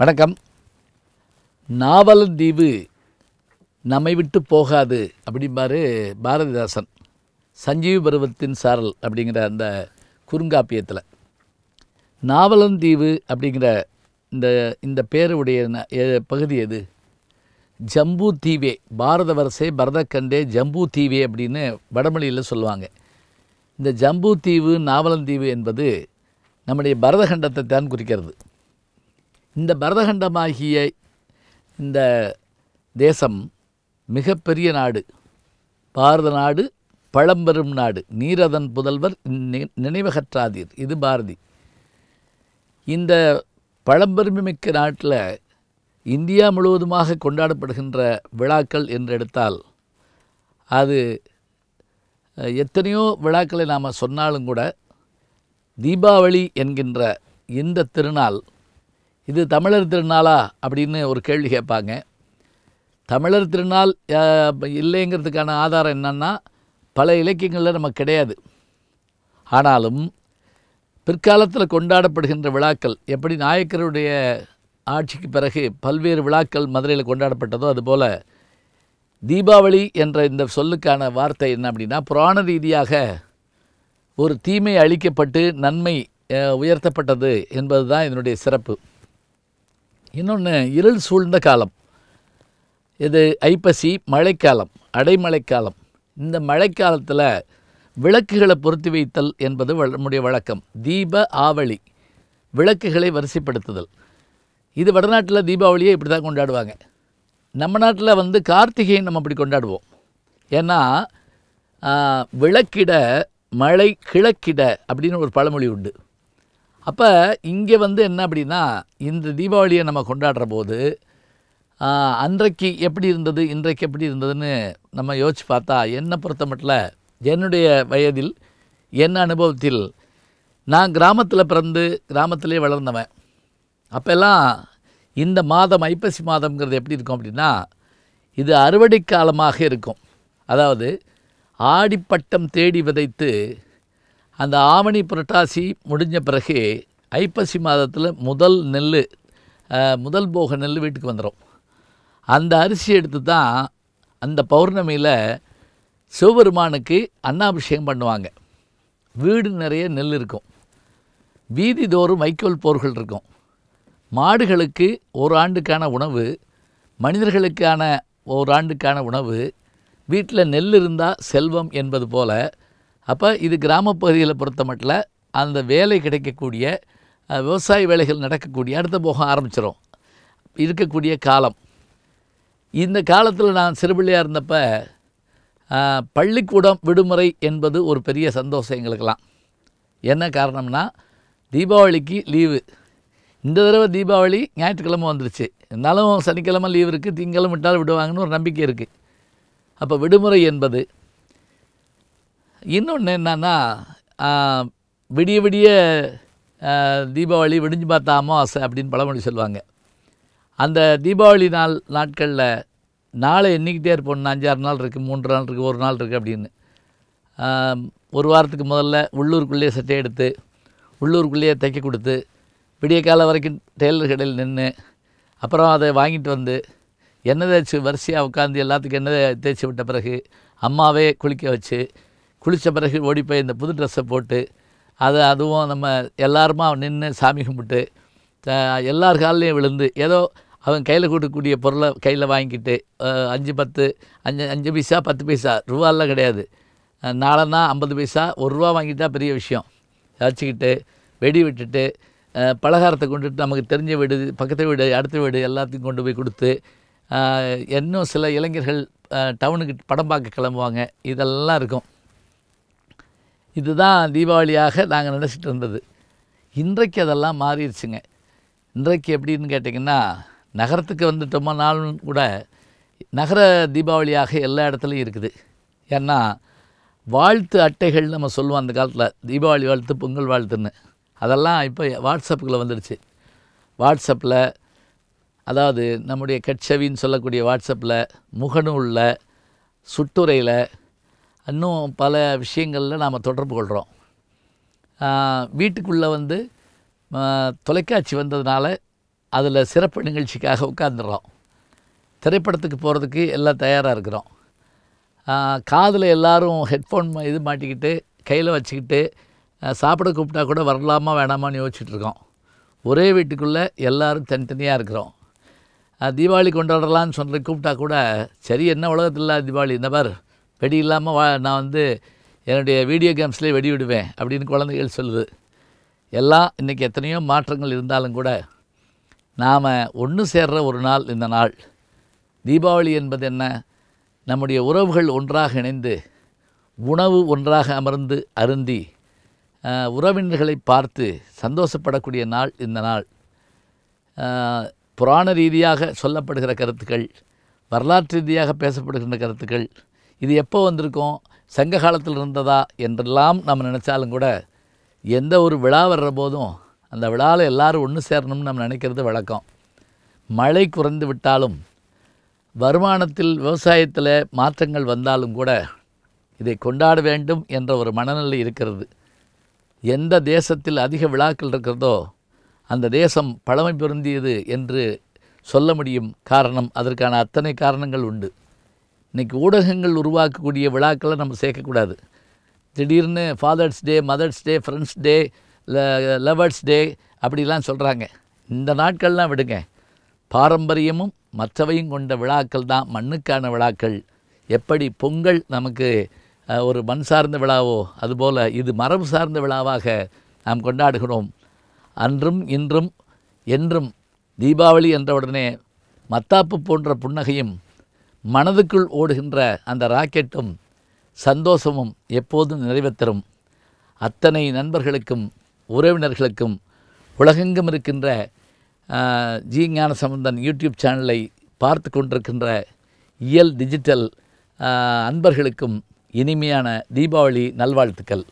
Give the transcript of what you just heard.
வணக்கம் நாவல் தீவு நம்மை விட்டு போகாது அப்படிம்பாரு பாரதிதாசன் சஞ்சீவ பருவத்தின் சாரல் அப்படிங்கிற அந்த குறுங்காப்பியத்தில் நாவலந்தீவு அப்படிங்கிற இந்த இந்த பேருடைய பகுதி எது ஜம்பு தீவே பாரத வரிசை பரதக்கண்டே ஜம்பு தீவே அப்படின்னு வடமொழியில் சொல்லுவாங்க இந்த ஜம்பு தீவு நாவலந்தீவு என்பது நம்முடைய பரதகண்டத்தை தான் குறிக்கிறது இந்த பரதகண்டமாகிய இந்த தேசம் மிகப்பெரிய நாடு பாரத நாடு பழம்பெரும் நாடு நீரதன் புதல்வர் நினைவகற்றாதீர் இது பாரதி இந்த மிக்க நாட்டில் இந்தியா முழுவதுமாக கொண்டாடப்படுகின்ற விழாக்கள் என்று எடுத்தால் அது எத்தனையோ விழாக்களை நாம் சொன்னாலும் கூட தீபாவளி என்கின்ற இந்த திருநாள் இது தமிழர் திருநாளா அப்படின்னு ஒரு கேள்வி கேட்பாங்க தமிழர் திருநாள் இல்லைங்கிறதுக்கான ஆதாரம் என்னென்னா பல இலக்கியங்களில் நமக்கு கிடையாது ஆனாலும் பிற்காலத்தில் கொண்டாடப்படுகின்ற விழாக்கள் எப்படி நாயக்கருடைய ஆட்சிக்கு பிறகு பல்வேறு விழாக்கள் மதுரையில் கொண்டாடப்பட்டதோ அதுபோல் தீபாவளி என்ற இந்த சொல்லுக்கான வார்த்தை என்ன அப்படின்னா புராண ரீதியாக ஒரு தீமை அழிக்கப்பட்டு நன்மை உயர்த்தப்பட்டது என்பது தான் இதனுடைய சிறப்பு இன்னொன்று இருள் சூழ்ந்த காலம் இது ஐப்பசி மழைக்காலம் அடைமழைக்காலம் இந்த மழைக்காலத்தில் விளக்குகளை பொருத்தி வைத்தல் என்பது நம்முடைய வழக்கம் தீப ஆவளி விளக்குகளை வரிசைப்படுத்துதல் இது வடநாட்டில் தீபாவளியை இப்படி தான் கொண்டாடுவாங்க நம்ம நாட்டில் வந்து கார்த்திகையை நம்ம அப்படி கொண்டாடுவோம் ஏன்னா விளக்கிட மழை கிழக்கிட அப்படின்னு ஒரு பழமொழி உண்டு அப்போ இங்கே வந்து என்ன அப்படின்னா இந்த தீபாவளியை நம்ம கொண்டாடுற போது அன்றைக்கு எப்படி இருந்தது இன்றைக்கு எப்படி இருந்ததுன்னு நம்ம யோசிச்சு பார்த்தா என்னை பொறுத்த மட்டும் என்னுடைய வயதில் என் அனுபவத்தில் நான் கிராமத்தில் பிறந்து கிராமத்திலே வளர்ந்தவன் அப்போல்லாம் இந்த மாதம் ஐப்பசி மாதம்ங்கிறது எப்படி இருக்கும் அப்படின்னா இது அறுவடை காலமாக இருக்கும் அதாவது ஆடிப்பட்டம் தேடி விதைத்து அந்த ஆவணி புரட்டாசி முடிஞ்ச பிறகு ஐப்பசி மாதத்தில் முதல் நெல் முதல் போக நெல் வீட்டுக்கு வந்துடும் அந்த அரிசி எடுத்து தான் அந்த பௌர்ணமியில் சிவபெருமானுக்கு அன்னாபிஷேகம் பண்ணுவாங்க வீடு நிறைய நெல் இருக்கும் வீதி தோறும் வைக்கோல் போர்கள் இருக்கும் மாடுகளுக்கு ஒரு ஆண்டுக்கான உணவு மனிதர்களுக்கான ஒரு ஆண்டுக்கான உணவு வீட்டில் நெல் இருந்தால் செல்வம் என்பது போல் அப்போ இது கிராமப்பகுதியில் பொறுத்த மட்டில் அந்த வேலை கிடைக்கக்கூடிய விவசாய வேலைகள் நடக்கக்கூடிய அடுத்த போக ஆரம்பிச்சிடும் இருக்கக்கூடிய காலம் இந்த காலத்தில் நான் சிறுபிள்ளையாக இருந்தப்போ பள்ளிக்கூடம் விடுமுறை என்பது ஒரு பெரிய சந்தோஷம் எங்களுக்கெல்லாம் என்ன காரணம்னா தீபாவளிக்கு லீவு இந்த தடவை தீபாவளி ஞாயிற்றுக்கிழமை வந்துருச்சு இருந்தாலும் சனிக்கிழமை லீவு இருக்குது திங்கிழமை விட்டால் விடுவாங்கன்னு ஒரு நம்பிக்கை இருக்குது அப்போ விடுமுறை என்பது இன்னொன்று என்னன்னா விடிய விடிய தீபாவளி விடிஞ்சு பார்த்தா அமாவாசை அப்படின்னு பழமொழி சொல்லுவாங்க அந்த தீபாவளி நாள் நாட்களில் நாளை எண்ணிக்கிட்டே இருப்போம் அஞ்சாறு நாள் இருக்குது மூன்று நாள் இருக்குது ஒரு நாள் இருக்குது அப்படின்னு ஒரு வாரத்துக்கு முதல்ல உள்ளூருக்குள்ளேயே சட்டை எடுத்து உள்ளூருக்குள்ளேயே தைக்க கொடுத்து விடிய காலம் வரைக்கும் டெய்லர் கடையில் நின்று அப்புறம் அதை வாங்கிட்டு வந்து என்ன தேய்ச்சி வரிசையாக உட்காந்து எல்லாத்துக்கும் என்ன தேய்ச்சி விட்ட பிறகு அம்மாவே குளிக்க வச்சு குளித்த பிறகு ஓடி போய் இந்த புது ட்ரெஸ்ஸை போட்டு அது அதுவும் நம்ம எல்லாருமா நின்று சாமி கும்பிட்டு எல்லார் காலிலையும் விழுந்து ஏதோ அவன் கையில் கூட்டக்கூடிய பொருளை கையில் வாங்கிக்கிட்டு அஞ்சு பத்து அஞ்சு அஞ்சு பைசா பத்து பைசா ரூபாலாம் கிடையாது நாளன்னா ஐம்பது பைசா ஒரு ரூபா வாங்கிட்டா பெரிய விஷயம் வச்சுக்கிட்டு வெடி விட்டுட்டு பலகாரத்தை கொண்டுட்டு நமக்கு தெரிஞ்ச வீடு பக்கத்து வீடு அடுத்த வீடு எல்லாத்தையும் கொண்டு போய் கொடுத்து இன்னும் சில இளைஞர்கள் டவுனுக்கு படம் பார்க்க கிளம்புவாங்க இதெல்லாம் இருக்கும் இதுதான் தீபாவளியாக நாங்கள் நினச்சிட்டு இருந்தது இன்றைக்கு அதெல்லாம் மாறிடுச்சுங்க இன்றைக்கு எப்படின்னு கேட்டிங்கன்னா நகரத்துக்கு வந்துட்டோமா நாளும் கூட நகர தீபாவளியாக எல்லா இடத்துலையும் இருக்குது ஏன்னா வாழ்த்து அட்டைகள் நம்ம சொல்லுவோம் அந்த காலத்தில் தீபாவளி வாழ்த்து பொங்கல் வாழ்த்துன்னு அதெல்லாம் இப்போ வாட்ஸ்அப்புக்குள்ளே வந்துடுச்சு வாட்ஸ்அப்பில் அதாவது நம்முடைய கட்சவின்னு சொல்லக்கூடிய வாட்ஸ்அப்பில் முகநூலில் சுட்டுரையில் இன்னும் பல விஷயங்களில் நாம் தொடர்பு கொள்கிறோம் வீட்டுக்குள்ளே வந்து தொலைக்காட்சி வந்ததுனால அதில் சிறப்பு நிகழ்ச்சிக்காக உட்காந்துடுறோம் திரைப்படத்துக்கு போகிறதுக்கு எல்லாம் தயாராக இருக்கிறோம் காதில் எல்லோரும் ஹெட்ஃபோன் இது மாட்டிக்கிட்டு கையில் வச்சுக்கிட்டு சாப்பிட கூப்பிட்டா கூட வரலாமா வேணாமான்னு இருக்கோம் ஒரே வீட்டுக்குள்ளே எல்லோரும் தனித்தனியாக இருக்கிறோம் தீபாவளி கொண்டாடலான்னு சொல்கிற கூப்பிட்டா கூட சரி என்ன உலகத்தில் தீபாவளி இந்த பார் வெடி இல்லாமல் வா நான் வந்து என்னுடைய வீடியோ கேம்ஸ்லேயே வெடி விடுவேன் அப்படின்னு குழந்தைகள் சொல்லுது எல்லாம் இன்றைக்கி எத்தனையோ மாற்றங்கள் இருந்தாலும் கூட நாம் ஒன்று சேர்ற ஒரு நாள் இந்த நாள் தீபாவளி என்பது என்ன நம்முடைய உறவுகள் ஒன்றாக இணைந்து உணவு ஒன்றாக அமர்ந்து அருந்தி உறவினர்களை பார்த்து சந்தோஷப்படக்கூடிய நாள் இந்த நாள் புராண ரீதியாக சொல்லப்படுகிற கருத்துக்கள் வரலாற்று ரீதியாக பேசப்படுகின்ற கருத்துக்கள் இது எப்போ வந்திருக்கும் சங்க காலத்தில் இருந்ததா என்றெல்லாம் நம்ம நினச்சாலும் கூட எந்த ஒரு விழா வர்ற போதும் அந்த விழாவில் எல்லோரும் ஒன்று சேரணும்னு நம்ம நினைக்கிறது வழக்கம் மழை குறைந்து விட்டாலும் வருமானத்தில் விவசாயத்தில் மாற்றங்கள் வந்தாலும் கூட இதை கொண்டாட வேண்டும் என்ற ஒரு மனநிலை இருக்கிறது எந்த தேசத்தில் அதிக விழாக்கள் இருக்கிறதோ அந்த தேசம் பழமை பொருந்தியது என்று சொல்ல முடியும் காரணம் அதற்கான அத்தனை காரணங்கள் உண்டு இன்றைக்கி ஊடகங்கள் உருவாக்கக்கூடிய விழாக்களை நம்ம சேர்க்கக்கூடாது திடீர்னு father's day mother's day friends day lovers day அப்படிலாம் சொல்கிறாங்க இந்த நாட்கள்லாம் விடுங்க பாரம்பரியமும் மற்றவையும் கொண்ட விழாக்கள் தான் மண்ணுக்கான விழாக்கள் எப்படி பொங்கல் நமக்கு ஒரு மண் சார்ந்த விழாவோ அதுபோல் இது மரபு சார்ந்த விழாவாக நாம் கொண்டாடுகிறோம் அன்றும் இன்றும் என்றும் தீபாவளி என்றவுடனே மத்தாப்பு போன்ற புன்னகையும் மனதுக்குள் ஓடுகின்ற அந்த ராக்கெட்டும் சந்தோஷமும் எப்போதும் நிறைவு தரும் அத்தனை நண்பர்களுக்கும் உறவினர்களுக்கும் உலகெங்கும் இருக்கின்ற ஜி சம்பந்தன் யூடியூப் சேனலை பார்த்து கொண்டிருக்கின்ற இயல் டிஜிட்டல் அன்பர்களுக்கும் இனிமையான தீபாவளி நல்வாழ்த்துக்கள்